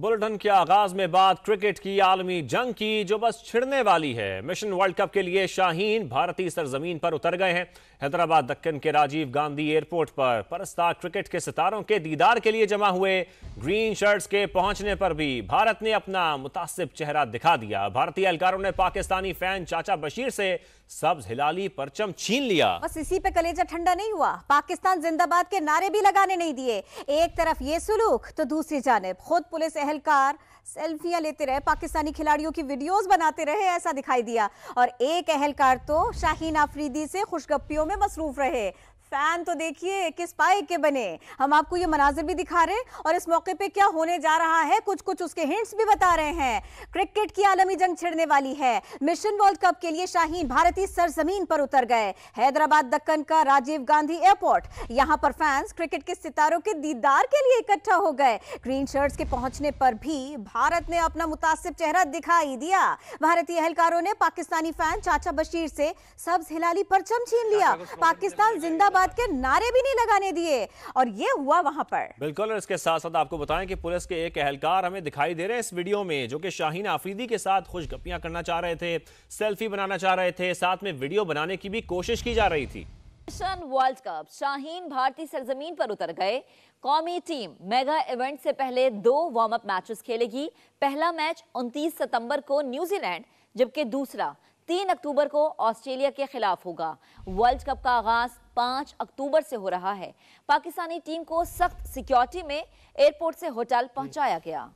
bulletin के आगाज में बात क्रिकेट की आलमी जंग की जो बस छिड़ने वाली है मिशन वर्ल्ड कप के लिए शाहीन भारतीय सरजमीन पर उतर गए हैं हैदराबाद दक्कन के राजीव गांधी एयरपोर्ट पर परस्तार क्रिकेट के सितारों के दीदार के लिए जमा हुए ग्रीन शर्ट्स के पहुंचने पर भी भारत ने अपना मुतासिब चेहरा दिखा दिया भारतीय एहलकारों ने पाकिस्तानी फैन चाचा बशीर से सब्ज हिलाली परचम छीन लिया बस इसी पे कलेजा ठंडा नहीं हुआ पाकिस्तान जिंदाबाद के नारे भी लगाने नहीं दिए एक तरफ ये सुलूक तो दूसरी जानब खुद पुलिस एहलकार सेल्फियां लेते रहे पाकिस्तानी खिलाड़ियों की वीडियोस बनाते रहे ऐसा दिखाई दिया और एक अहलकार तो शाहीन आफरीदी से खुशगप्पियों में मसरूफ रहे फैन तो देखिए किस पाए के बने हम आपको ये मनाजिर भी दिखा रहे हैं और इस मौके पे क्या होने जा रहा है कुछ कुछ उसके हिंट्स भी बता रहे हैं क्रिकेट की आलमी जंग छिड़ने वाली है मिशन वर्ल्ड कप के लिए शाहीन भारतीय सरजमीन पर उतर गए हैदराबाद दक्कन का राजीव गांधी एयरपोर्ट यहाँ पर फैंस क्रिकेट के सितारों के दीदार के लिए इकट्ठा हो गए ग्रीन शर्ट के पहुंचने पर भी भारत ने अपना मुतासिब चेहरा दिखाई दिया भारतीय अहलकारों ने पाकिस्तानी फैन चाचा बशीर से सब्ज हिलाली परचम छीन लिया पाकिस्तान जिंदाबाद बात के नारे भी नहीं लगाने दिए और ये हुआ वहां पर बिल्कुल और इसके साथ साथ आपको बताएं कि पुलिस के एक एहलकार हमें दिखाई दे रहे हैं इस वीडियो में जो कि शाहीन आफरीदी के साथ खुश गपियां करना चाह रहे थे सेल्फी बनाना चाह रहे थे साथ में वीडियो बनाने की भी कोशिश की जा रही थी वर्ल्ड कप शाहीन भारतीय सरजमीन पर उतर गए कौमी टीम मेगा इवेंट से पहले दो वार्म अप मैचेस खेलेगी पहला मैच 29 सितंबर को न्यूजीलैंड जबकि दूसरा तीन अक्टूबर को ऑस्ट्रेलिया के खिलाफ होगा वर्ल्ड कप का आगाज पांच अक्टूबर से हो रहा है पाकिस्तानी टीम को सख्त सिक्योरिटी में एयरपोर्ट से होटल पहुंचाया गया